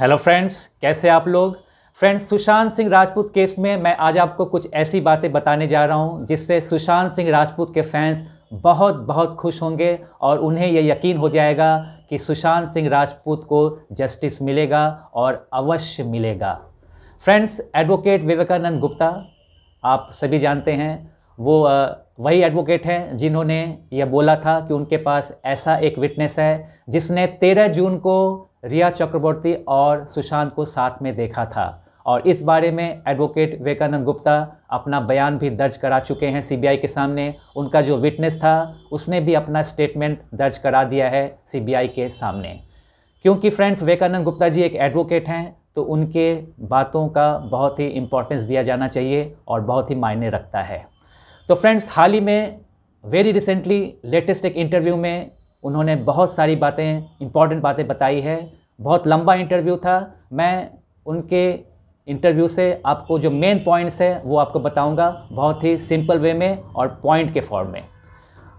hello friends कैसे आप लोग फ्रेंड्स सुशांत सिंह राजपूत केस में मैं आज आपको कुछ ऐसी बातें बताने जा रहा हूं जिससे सुशांत सिंह राजपूत के फैंस बहुत बहुत खुश होंगे और उन्हें यह यकीन हो जाएगा कि सुशांत सिंह राजपूत को जस्टिस मिलेगा और अवश्य मिलेगा फ्रेंड्स एडवोकेट विवेकानंद गुप्ता आप सभी जानते हैं वो वही एडवोकेट हैं जिन्होंने यह बोला था कि उनके पास ऐसा एक विटनेस है जिसने 13 जून को रिया चक्रवर्ती और सुशांत को साथ में देखा था और इस बारे में एडवोकेट विवेकानंद गुप्ता अपना बयान भी दर्ज करा चुके हैं सीबीआई के सामने उनका जो विटनेस था उसने भी अपना स्टेटमेंट दर्ज करा दिया है सीबीआई के सामने क्योंकि फ्रेंड्स विवेकानंद गुप्ता जी एक एडवोकेट हैं तो उनके बातों का बहुत ही इम्पोर्टेंस दिया जाना चाहिए और बहुत ही मायने रखता है तो फ्रेंड्स हाल ही में वेरी रिसेंटली लेटेस्ट एक इंटरव्यू में उन्होंने बहुत सारी बातें इम्पॉर्टेंट बातें बताई है बहुत लंबा इंटरव्यू था मैं उनके इंटरव्यू से आपको जो मेन पॉइंट्स है वो आपको बताऊंगा बहुत ही सिंपल वे में और पॉइंट के फॉर्म में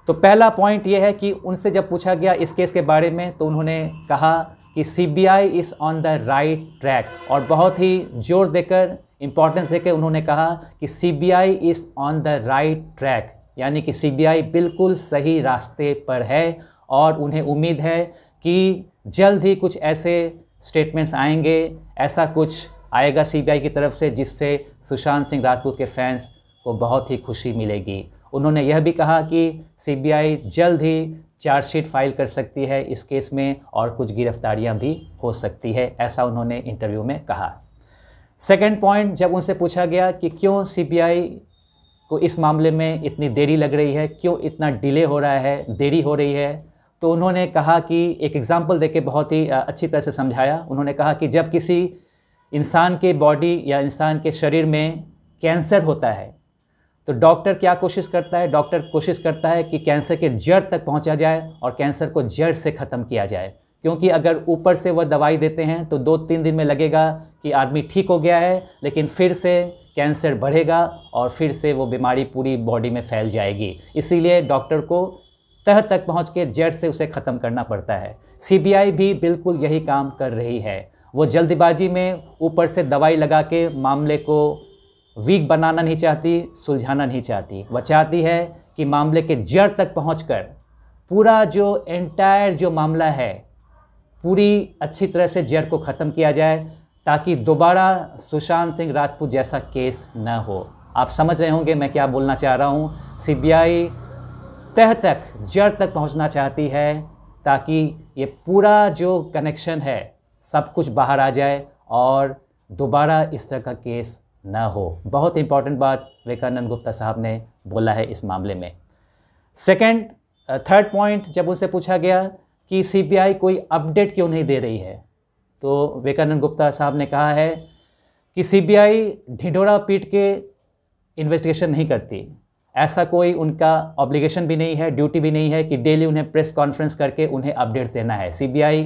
तो पहला पॉइंट ये है कि उनसे जब पूछा गया इस केस के बारे में तो उन्होंने कहा कि C B I is on the right track और बहुत ही जोर देकर इम्पोर्टेंस देकर उन्होंने कहा कि C B I is on the right track यानी कि सी बी आई बिल्कुल सही रास्ते पर है और उन्हें उम्मीद है कि जल्द ही कुछ ऐसे स्टेटमेंट्स आएंगे ऐसा कुछ आएगा सीबीआई की तरफ से जिससे सुशांत सिंह राजपूत के फैंस को बहुत ही खुशी मिलेगी उन्होंने यह भी कहा कि सीबीआई जल्द ही चार्जशीट फाइल कर सकती है इस केस में और कुछ गिरफ्तारियां भी हो सकती है ऐसा उन्होंने इंटरव्यू में कहा सेकेंड पॉइंट जब उनसे पूछा गया कि क्यों सी को इस मामले में इतनी देरी लग रही है क्यों इतना डिले हो रहा है देरी हो रही है तो उन्होंने कहा कि एक एग्ज़ाम्पल देके बहुत ही अच्छी तरह से समझाया उन्होंने कहा कि जब किसी इंसान के बॉडी या इंसान के शरीर में कैंसर होता है तो डॉक्टर क्या कोशिश करता है डॉक्टर कोशिश करता है कि कैंसर के जड़ तक पहुंचा जाए और कैंसर को जड़ से ख़त्म किया जाए क्योंकि अगर ऊपर से वह दवाई देते हैं तो दो तीन दिन में लगेगा कि आदमी ठीक हो गया है लेकिन फिर से कैंसर बढ़ेगा और फिर से वो बीमारी पूरी बॉडी में फैल जाएगी इसीलिए डॉक्टर को तह तक पहुंच के जड़ से उसे ख़त्म करना पड़ता है सीबीआई भी बिल्कुल यही काम कर रही है वो जल्दबाजी में ऊपर से दवाई लगा के मामले को वीक बनाना नहीं चाहती सुलझाना नहीं चाहती वह चाहती है कि मामले के जड़ तक पहुँच पूरा जो एंटायर जो मामला है पूरी अच्छी तरह से जड़ को ख़त्म किया जाए ताकि दोबारा सुशांत सिंह राजपूत जैसा केस न हो आप समझ रहे होंगे मैं क्या बोलना चाह रहा हूँ सीबीआई तह तक जड़ तक पहुंचना चाहती है ताकि ये पूरा जो कनेक्शन है सब कुछ बाहर आ जाए और दोबारा इस तरह का केस ना हो बहुत इंपॉर्टेंट बात विवेकानंद गुप्ता साहब ने बोला है इस मामले में सेकंड थर्ड पॉइंट जब उनसे पूछा गया कि सीबीआई कोई अपडेट क्यों नहीं दे रही है तो विवेकानंद गुप्ता साहब ने कहा है कि सीबीआई ढिंडोरा पीट के इन्वेस्टिगेशन नहीं करती ऐसा कोई उनका ऑब्लिगेशन भी नहीं है ड्यूटी भी नहीं है कि डेली उन्हें प्रेस कॉन्फ्रेंस करके उन्हें अपडेट्स देना है सीबीआई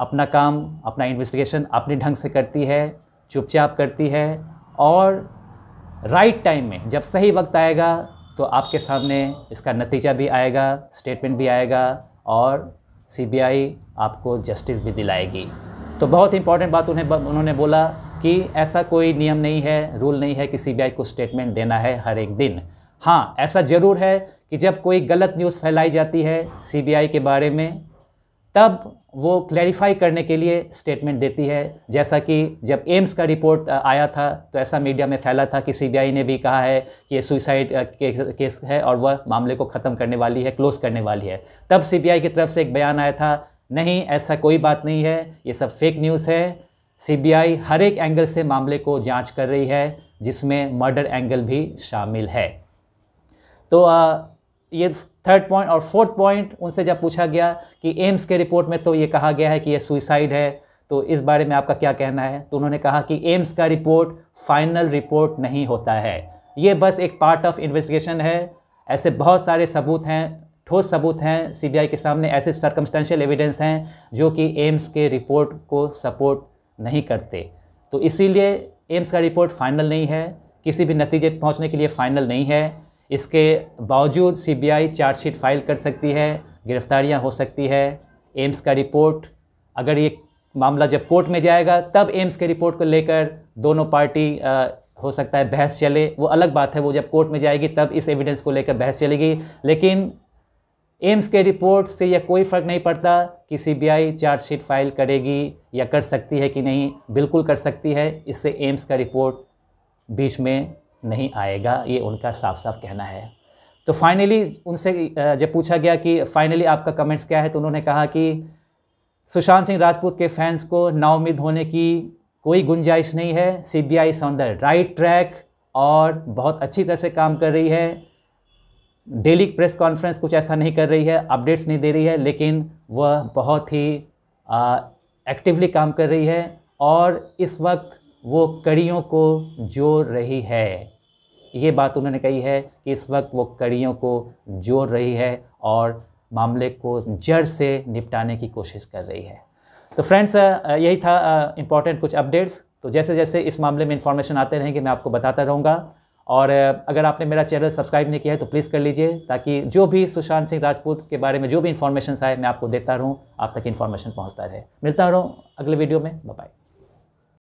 अपना काम अपना इन्वेस्टिगेशन अपने ढंग से करती है चुपचाप करती है और राइट टाइम में जब सही वक्त आएगा तो आपके सामने इसका नतीजा भी आएगा स्टेटमेंट भी आएगा और सीबीआई आपको जस्टिस भी दिलाएगी तो बहुत इंपॉर्टेंट बात उन्हें उन्होंने बोला कि ऐसा कोई नियम नहीं है रूल नहीं है कि सीबीआई को स्टेटमेंट देना है हर एक दिन हाँ ऐसा ज़रूर है कि जब कोई गलत न्यूज़ फैलाई जाती है सीबीआई के बारे में तब वो क्लैरिफाई करने के लिए स्टेटमेंट देती है जैसा कि जब एम्स का रिपोर्ट आया था तो ऐसा मीडिया में फैला था कि सीबीआई ने भी कहा है कि ये सुइसाइड केस, है और वह मामले को ख़त्म करने वाली है क्लोज करने वाली है तब सीबीआई की तरफ से एक बयान आया था नहीं ऐसा कोई बात नहीं है ये सब फेक न्यूज़ है सी हर एक एंगल से मामले को जाँच कर रही है जिसमें मर्डर एंगल भी शामिल है तो आ, ये थर्ड पॉइंट और फोर्थ पॉइंट उनसे जब पूछा गया कि एम्स के रिपोर्ट में तो ये कहा गया है कि ये सुइसाइड है तो इस बारे में आपका क्या कहना है तो उन्होंने कहा कि एम्स का रिपोर्ट फाइनल रिपोर्ट नहीं होता है ये बस एक पार्ट ऑफ इन्वेस्टिगेशन है ऐसे बहुत सारे सबूत हैं ठोस सबूत हैं सीबीआई के सामने ऐसे सरकमस्टेंशियल एविडेंस हैं जो कि एम्स के रिपोर्ट को सपोर्ट नहीं करते तो इसीलिए एम्स का रिपोर्ट फाइनल नहीं है किसी भी नतीजे पहुंचने के लिए फ़ाइनल नहीं है इसके बावजूद सीबीआई चार्जशीट फाइल कर सकती है गिरफ्तारियां हो सकती है एम्स का रिपोर्ट अगर ये मामला जब कोर्ट में जाएगा तब एम्स के रिपोर्ट को लेकर दोनों पार्टी आ, हो सकता है बहस चले वो अलग बात है वो जब कोर्ट में जाएगी तब इस एविडेंस को लेकर बहस चलेगी लेकिन एम्स के रिपोर्ट से यह कोई फ़र्क नहीं पड़ता कि सीबीआई चार्जशीट फाइल करेगी या कर सकती है कि नहीं बिल्कुल कर सकती है इससे एम्स का रिपोर्ट बीच में नहीं आएगा ये उनका साफ साफ कहना है तो फाइनली उनसे जब पूछा गया कि फाइनली आपका कमेंट्स क्या है तो उन्होंने कहा कि सुशांत सिंह राजपूत के फैंस को नाउमीद होने की कोई गुंजाइश नहीं है CBI be on the right track और बहुत अच्छी तरह से काम कर रही है डेली प्रेस कॉन्फ्रेंस कुछ ऐसा नहीं कर रही है अपडेट्स नहीं दे रही है लेकिन वह बहुत ही एक्टिवली काम कर रही है और इस वक्त वो कड़ियों को जोड़ रही है ये बात उन्होंने कही है कि इस वक्त वो कड़ियों को जोड़ रही है और मामले को जड़ से निपटाने की कोशिश कर रही है तो फ्रेंड्स यही था इम्पॉर्टेंट कुछ अपडेट्स तो जैसे जैसे इस मामले में इन्फॉर्मेशन आते रहेंगे मैं आपको बताता रहूँगा और अगर आपने मेरा चैनल सब्सक्राइब नहीं किया है तो प्लीज़ कर लीजिए ताकि जो भी सुशांत सिंह राजपूत के बारे में जो भी इन्फॉर्मेशन आए मैं आपको देता रहूँ आप तक इन्फॉर्मेशन पहुँचता रहे मिलता रहूँ अगले वीडियो में बाय